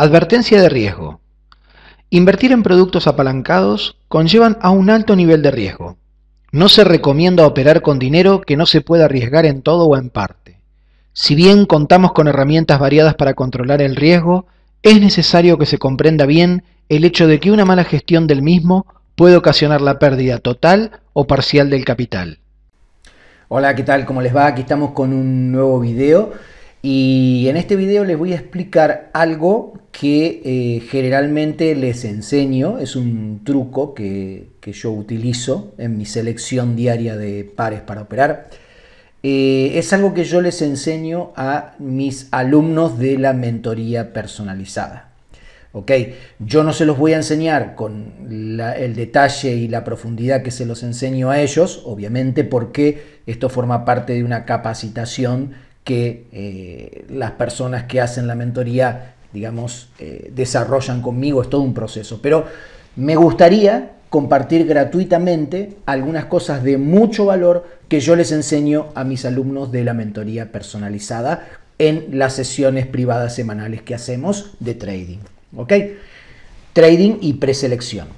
Advertencia de riesgo. Invertir en productos apalancados conllevan a un alto nivel de riesgo. No se recomienda operar con dinero que no se pueda arriesgar en todo o en parte. Si bien contamos con herramientas variadas para controlar el riesgo, es necesario que se comprenda bien el hecho de que una mala gestión del mismo puede ocasionar la pérdida total o parcial del capital. Hola, ¿qué tal? ¿Cómo les va? Aquí estamos con un nuevo video. Y en este video les voy a explicar algo que eh, generalmente les enseño, es un truco que, yo utilizo en mi selección diaria de pares para operar. Eh, es algo que yo les enseño a mis alumnos de la mentoría personalizada. Okay. Yo no se los voy a enseñar con el detalle y la profundidad que se los enseño a ellos, obviamente porque esto forma parte de una capacitación que eh, las personas que hacen la mentoría, digamos, eh, desarrollan conmigo, es todo un proceso. Pero me gustaría compartir gratuitamente algunas cosas de mucho valor que yo les enseño a mis alumnos de la mentoría personalizada en las sesiones privadas semanales que hacemos de trading. ¿Ok? Trading y preselección.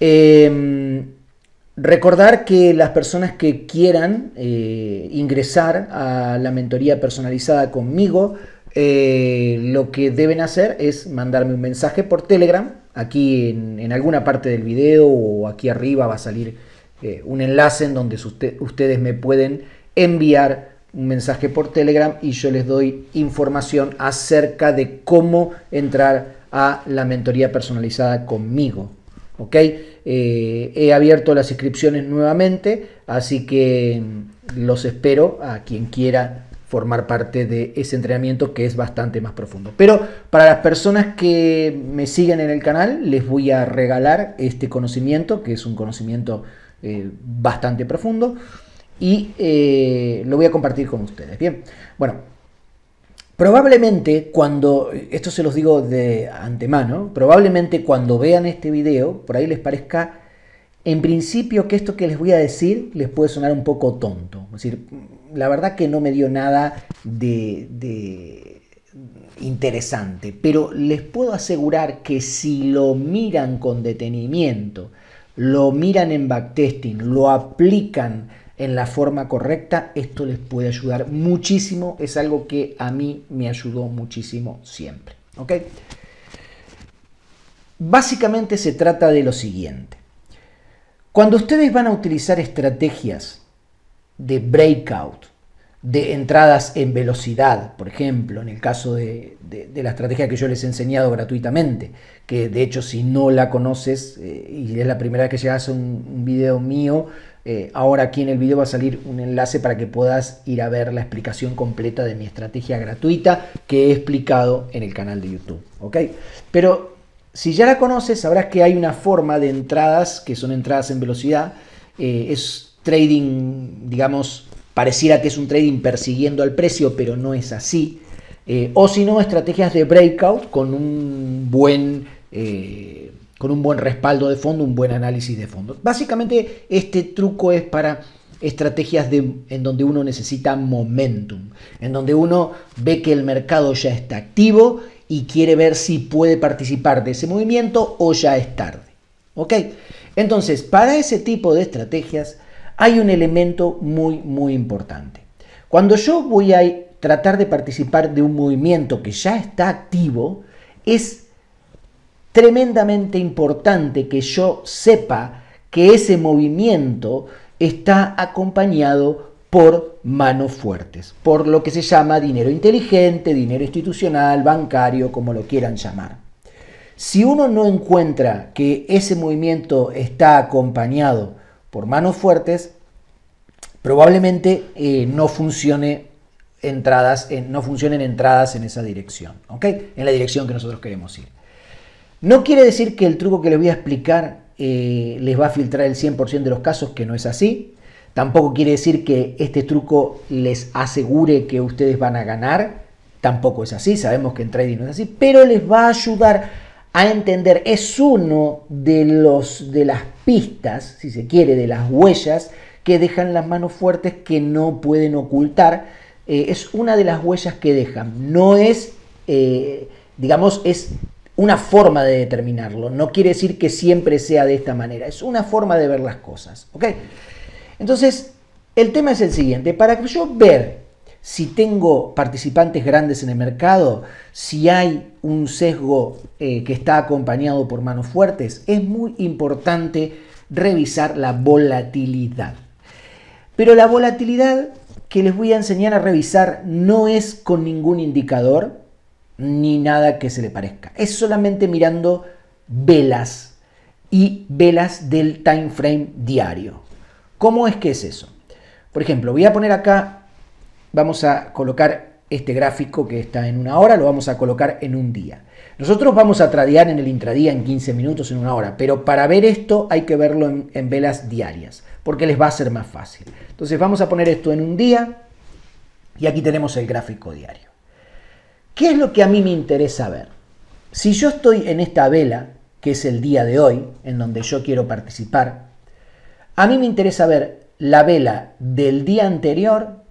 Em, Recordar que las personas que quieran eh, ingresar a la mentoría personalizada conmigo, eh, lo que deben hacer es mandarme un mensaje por Telegram. Aquí en, alguna parte del video o aquí arriba va a salir eh, un enlace en donde ustedes me pueden enviar un mensaje por Telegram y yo les doy información acerca de cómo entrar a la mentoría personalizada conmigo. ¿Ok? Eh, he abierto las inscripciones nuevamente, así que mm, los espero a quien quiera formar parte de ese entrenamiento que es bastante más profundo. Pero para las personas que me siguen en el canal, les voy a regalar este conocimiento, que es un conocimiento eh, bastante profundo, y eh, lo voy a compartir con ustedes. Bien, bueno, Probablemente cuando, esto se los digo de antemano, probablemente cuando vean este video, por ahí les parezca, en principio, que esto que les voy a decir les puede sonar un poco tonto. Es decir, la verdad que no me dio nada de, interesante, pero les puedo asegurar que si lo miran con detenimiento, lo miran en backtesting, lo aplican, en la forma correcta, esto les puede ayudar muchísimo. Es algo que a mí me ayudó muchísimo siempre. ¿ok? Básicamente se trata de lo siguiente. Cuando ustedes van a utilizar estrategias de breakout, de entradas en velocidad, por ejemplo, en el caso de, la estrategia que yo les he enseñado gratuitamente, que de hecho si no la conoces eh, y es la primera vez que llegas a un, video mío, eh, ahora aquí en el video va a salir un enlace para que puedas ir a ver la explicación completa de mi estrategia gratuita que he explicado en el canal de YouTube, Pero si ya la conoces, sabrás que hay una forma de entradas, que son entradas en velocidad, eh, es trading, digamos, Pareciera que es un trading persiguiendo al precio, pero no es así. Eh, o si no, estrategias de breakout con un buen... Eh, con un buen respaldo de fondo, un buen análisis de fondo. Básicamente este truco es para estrategias de, en donde uno necesita momentum, en donde uno ve que el mercado ya está activo y quiere ver si puede participar de ese movimiento o ya es tarde. ¿Ok? Entonces, para ese tipo de estrategias, hay un elemento muy, muy importante. Cuando yo voy a tratar de participar de un movimiento que ya está activo, es tremendamente importante que yo sepa que ese movimiento está acompañado por manos fuertes, por lo que se llama dinero inteligente, dinero institucional, bancario, como lo quieran llamar. Si uno no encuentra que ese movimiento está acompañado por manos fuertes, probablemente eh, no funcione entradas, en, no funcionen entradas en esa dirección, En la dirección que nosotros queremos ir. No quiere decir que el truco que les voy a explicar eh, les va a filtrar el 100% de los casos, que no es así. Tampoco quiere decir que este truco les asegure que ustedes van a ganar, tampoco es así, sabemos que en trading no es así, pero les va a ayudar a entender es uno de, los, de las pistas, si se quiere, de las huellas que dejan las manos fuertes que no pueden ocultar. Eh, es una de las huellas que dejan. No es, eh, digamos, es una forma de determinarlo. No quiere decir que siempre sea de esta manera. Es una forma de ver las cosas. ¿ok? Entonces, el tema es el siguiente. Para que yo ver si tengo participantes grandes en el mercado, si hay un sesgo eh, que está acompañado por manos fuertes, es muy importante revisar la volatilidad. Pero la volatilidad que les voy a enseñar a revisar no es con ningún indicador ni nada que se le parezca. Es solamente mirando velas y velas del time frame diario. ¿Cómo es que es eso? Por ejemplo, voy a poner acá vamos a colocar este gráfico que está en una hora, lo vamos a colocar en un día. Nosotros vamos a tradear en el intradía en 15 minutos, en una hora, pero para ver esto hay que verlo en, en velas diarias, porque les va a ser más fácil. Entonces vamos a poner esto en un día y aquí tenemos el gráfico diario. ¿Qué es lo que a mí me interesa ver? Si yo estoy en esta vela, que es el día de hoy, en donde yo quiero participar, a mí me interesa ver la vela del día anterior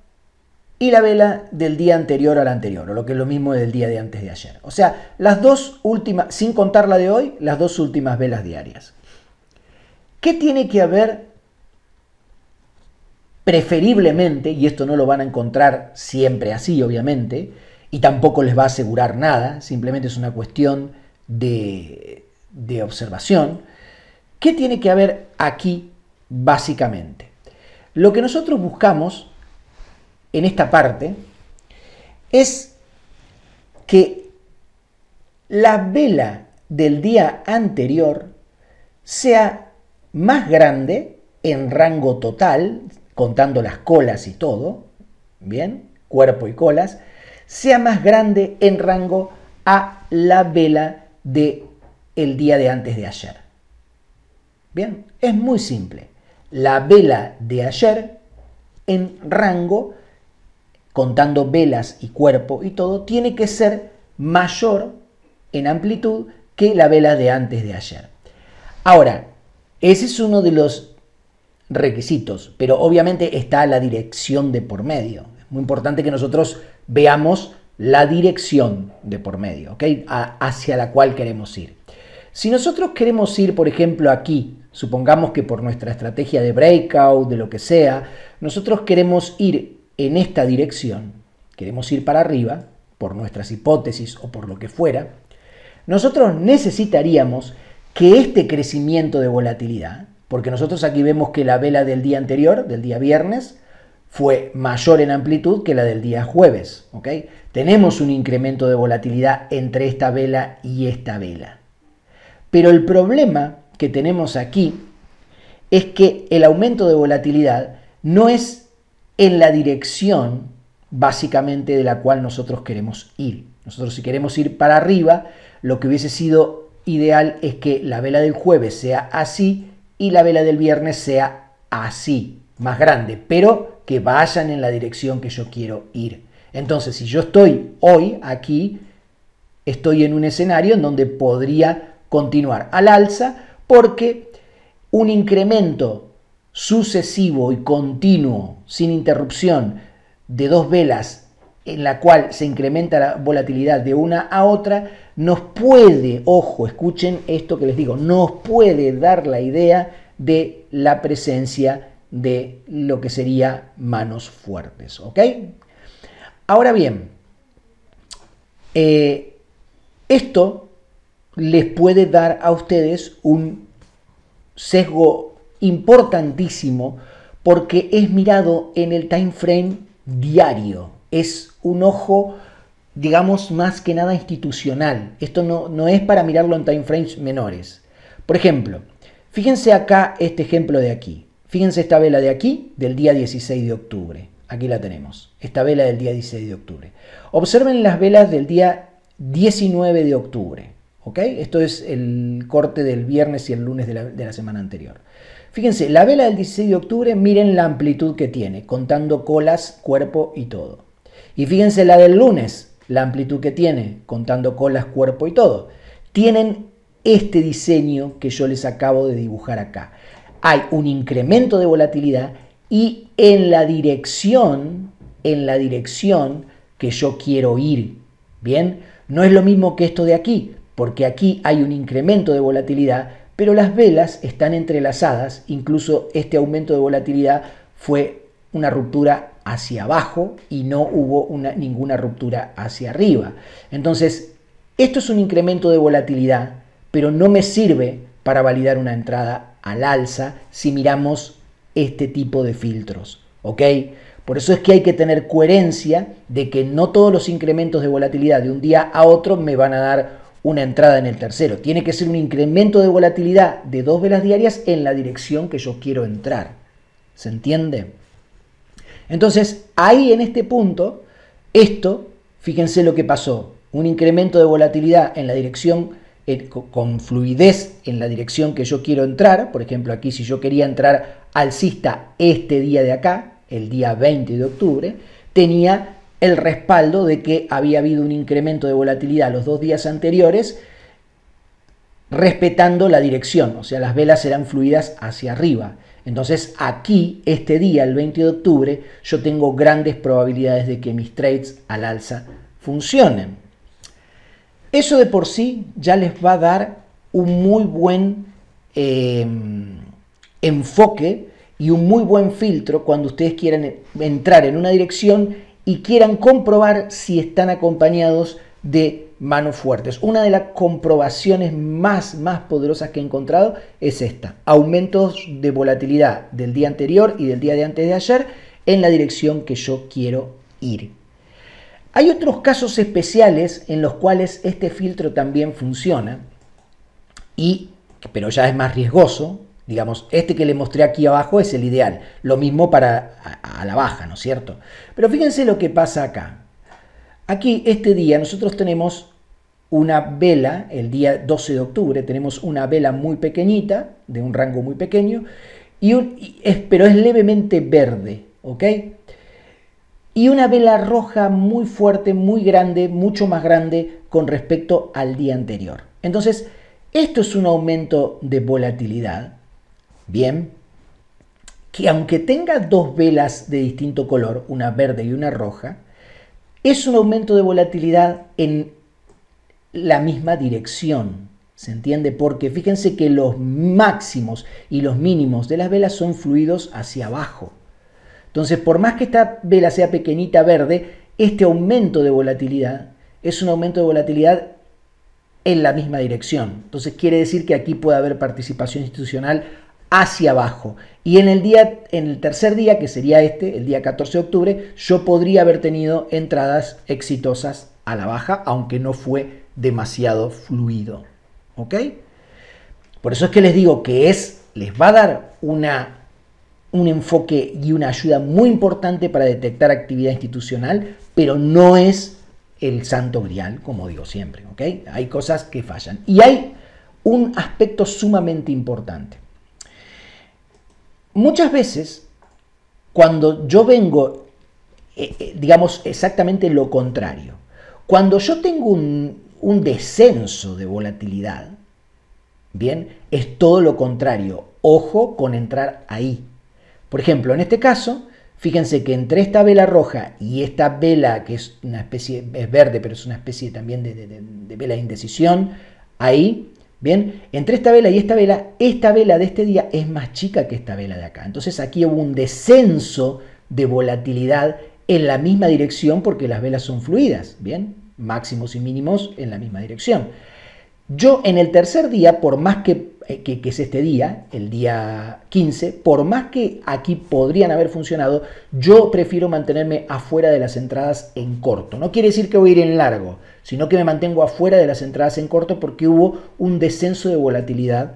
y la vela del día anterior al anterior, o lo que es lo mismo del día de antes de ayer. O sea, las dos últimas, sin contar la de hoy, las dos últimas velas diarias. ¿Qué tiene que haber preferiblemente, y esto no lo van a encontrar siempre así, obviamente, y tampoco les va a asegurar nada, simplemente es una cuestión de, de observación, ¿qué tiene que haber aquí básicamente? Lo que nosotros buscamos en esta parte es que la vela del día anterior sea más grande en rango total, contando las colas y todo, bien, cuerpo y colas, sea más grande en rango a la vela de el día de antes de ayer. Bien, es muy simple. La vela de ayer en rango contando velas y cuerpo y todo, tiene que ser mayor en amplitud que la vela de antes de ayer. Ahora, ese es uno de los requisitos, pero obviamente está la dirección de por medio. Es muy importante que nosotros veamos la dirección de por medio, hacia la cual queremos ir. Si nosotros queremos ir, por ejemplo, aquí, supongamos que por nuestra estrategia de breakout, de lo que sea, nosotros queremos ir en esta dirección, queremos ir para arriba, por nuestras hipótesis o por lo que fuera, nosotros necesitaríamos que este crecimiento de volatilidad, porque nosotros aquí vemos que la vela del día anterior, del día viernes, fue mayor en amplitud que la del día jueves. ¿ok? Tenemos un incremento de volatilidad entre esta vela y esta vela. Pero el problema que tenemos aquí es que el aumento de volatilidad no es en la dirección básicamente de la cual nosotros queremos ir. Nosotros si queremos ir para arriba, lo que hubiese sido ideal es que la vela del jueves sea así y la vela del viernes sea así, más grande, pero que vayan en la dirección que yo quiero ir. Entonces, si yo estoy hoy aquí, estoy en un escenario en donde podría continuar al alza porque un incremento sucesivo y continuo, sin interrupción, de dos velas en la cual se incrementa la volatilidad de una a otra, nos puede, ojo, escuchen esto que les digo, nos puede dar la idea de la presencia de lo que sería manos fuertes, ¿ok? Ahora bien, eh, esto les puede dar a ustedes un sesgo importantísimo porque es mirado en el time frame diario. Es un ojo, digamos, más que nada institucional. Esto no, es para mirarlo en time frames menores. Por ejemplo, fíjense acá este ejemplo de aquí. Fíjense esta vela de aquí, del día 16 de octubre. Aquí la tenemos, esta vela del día 16 de octubre. Observen las velas del día 19 de octubre. ¿ok? Esto es el corte del viernes y el lunes de la semana anterior. Fíjense, la vela del 16 de octubre, miren la amplitud que tiene, contando colas, cuerpo y todo. Y fíjense la del lunes, la amplitud que tiene, contando colas, cuerpo y todo. Tienen este diseño que yo les acabo de dibujar acá. Hay un incremento de volatilidad y en la dirección, en la dirección que yo quiero ir. Bien, no es lo mismo que esto de aquí, porque aquí hay un incremento de volatilidad pero las velas están entrelazadas, incluso este aumento de volatilidad fue una ruptura hacia abajo y no hubo ninguna ruptura hacia arriba. Entonces, esto es un incremento de volatilidad, pero no me sirve para validar una entrada al alza si miramos este tipo de filtros, ¿ok? Por eso es que hay que tener coherencia de que no todos los incrementos de volatilidad de un día a otro me van a dar una entrada en el tercero. Tiene que ser un incremento de volatilidad de dos velas diarias en la dirección que yo quiero entrar. ¿Se entiende? Entonces, ahí en este punto, esto, fíjense lo que pasó. Un incremento de volatilidad en la dirección, con fluidez en la dirección que yo quiero entrar. Por ejemplo, aquí si yo quería entrar alcista este día de acá, el día 20 de octubre, tenía el respaldo de que había habido un incremento de volatilidad los dos días anteriores, respetando la dirección, o sea, las velas eran fluidas hacia arriba. Entonces aquí, este día, el 20 de octubre, yo tengo grandes probabilidades de que mis trades al alza funcionen. Eso de por sí ya les va a dar un muy buen em, enfoque y un muy buen filtro cuando ustedes quieran entrar en una dirección y quieran comprobar si están acompañados de manos fuertes. Una de las comprobaciones más, más poderosas que he encontrado es esta. Aumentos de volatilidad del día anterior y del día de antes de ayer en la dirección que yo quiero ir. Hay otros casos especiales en los cuales este filtro también funciona, y, pero ya es más riesgoso, Digamos, este que le mostré aquí abajo es el ideal. Lo mismo para a, la baja, ¿no es cierto? Pero fíjense lo que pasa acá. Aquí, este día, nosotros tenemos una vela, el día 12 de octubre, tenemos una vela muy pequeñita, de un rango muy pequeño, y pero es levemente verde, ¿ok? Y una vela roja muy fuerte, muy grande, mucho más grande con respecto al día anterior. Entonces, esto es un aumento de volatilidad bien, que aunque tenga dos velas de distinto color, una verde y una roja, es un aumento de volatilidad en la misma dirección. ¿Se entiende? Porque fíjense que los máximos y los mínimos de las velas son fluidos hacia abajo. Entonces, por más que esta vela sea pequeñita verde, este aumento de volatilidad es un aumento de volatilidad en la misma dirección. Entonces, quiere decir que aquí puede haber participación institucional hacia abajo. Y en el, día, en el tercer día, que sería este, el día 14 de octubre, yo podría haber tenido entradas exitosas a la baja, aunque no fue demasiado fluido. ¿Ok? Por eso es que les digo que es, les va a dar una un enfoque y una ayuda muy importante para detectar actividad institucional, pero no es el santo grial, como digo siempre. ¿ok? Hay cosas que fallan. Y hay un aspecto sumamente importante muchas veces, cuando yo vengo, eh, eh, digamos, exactamente lo contrario, cuando yo tengo un, descenso de volatilidad, bien, es todo lo contrario. Ojo con entrar ahí. Por ejemplo, en este caso, Fíjense que entre esta vela roja y esta vela, que es una especie, es verde, pero es una especie también de, de vela de indecisión, ahí Bien, entre esta vela y esta vela, esta vela de este día es más chica que esta vela de acá. Entonces aquí hubo un descenso de volatilidad en la misma dirección porque las velas son fluidas, ¿bien? Máximos y mínimos en la misma dirección. Yo en el tercer día, por más que, eh, es este día, el día 15, por más que aquí podrían haber funcionado, yo prefiero mantenerme afuera de las entradas en corto. No quiere decir que voy a ir en largo, sino que me mantengo afuera de las entradas en corto porque hubo un descenso de volatilidad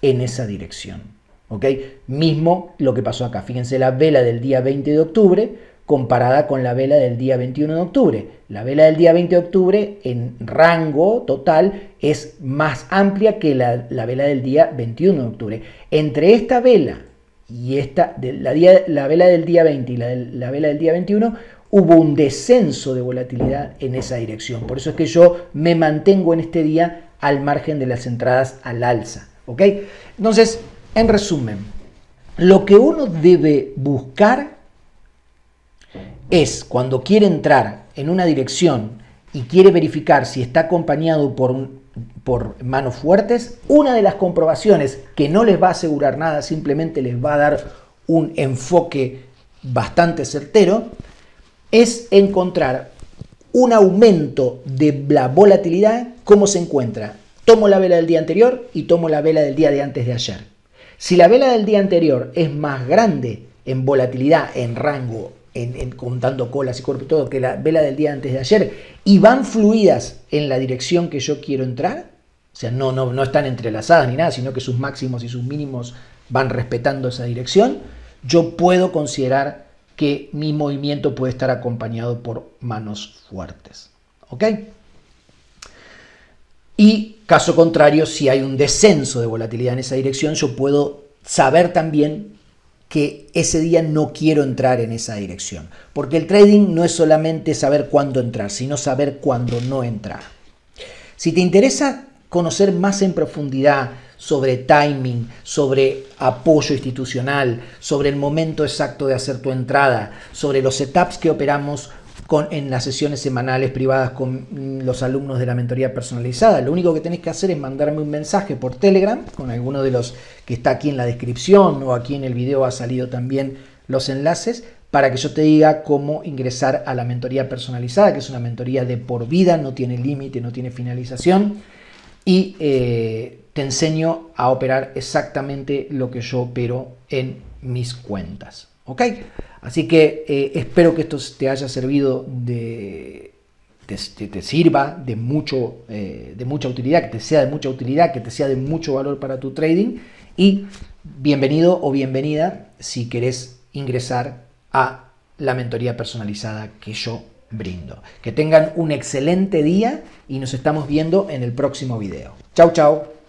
en esa dirección. ¿Ok? Mismo lo que pasó acá. Fíjense la vela del día 20 de octubre comparada con la vela del día 21 de octubre. La vela del día 20 de octubre en rango total es más amplia que la, vela del día 21 de octubre. Entre esta vela y esta, de la, la, vela del día 20 y la, la vela del día 21, hubo un descenso de volatilidad en esa dirección. Por eso es que yo me mantengo en este día al margen de las entradas al alza. ¿ok? Entonces, en resumen, lo que uno debe buscar es cuando quiere entrar en una dirección y quiere verificar si está acompañado por, por manos fuertes, una de las comprobaciones que no les va a asegurar nada, simplemente les va a dar un enfoque bastante certero, es encontrar un aumento de la volatilidad, cómo se encuentra. Tomo la vela del día anterior y tomo la vela del día de antes de ayer. Si la vela del día anterior es más grande en volatilidad, en rango contando colas y cuerpo y todo, que la vela del día antes de ayer, y van fluidas en la dirección que yo quiero entrar, o sea, no, no, no están entrelazadas ni nada, sino que sus máximos y sus mínimos van respetando esa dirección, yo puedo considerar que mi movimiento puede estar acompañado por manos fuertes. ¿Ok? Y caso contrario, si hay un descenso de volatilidad en esa dirección, yo puedo saber también que ese día no quiero entrar en esa dirección. Porque el trading no es solamente saber cuándo entrar, sino saber cuándo no entrar. Si te interesa conocer más en profundidad sobre timing, sobre apoyo institucional, sobre el momento exacto de hacer tu entrada, sobre los setups que operamos en las sesiones semanales privadas con mm, los alumnos de la mentoría personalizada. Lo único que tenés que hacer es mandarme un mensaje por Telegram, con alguno de los que está aquí en la descripción o aquí en el video ha salido también los enlaces, para que yo te diga cómo ingresar a la mentoría personalizada, que es una mentoría de por vida, no tiene límite, no tiene finalización, y eh, te enseño a operar exactamente lo que yo opero en mis cuentas. ¿Ok? Así que eh, espero que esto te haya servido de... Te, te, sirva de, mucho, eh, de mucha utilidad, que te sea de mucha utilidad, que te sea de mucho valor para tu trading. Y bienvenido o bienvenida si querés ingresar a la mentoría personalizada que yo brindo. Que tengan un excelente día y nos estamos viendo en el próximo video. Chao, chao.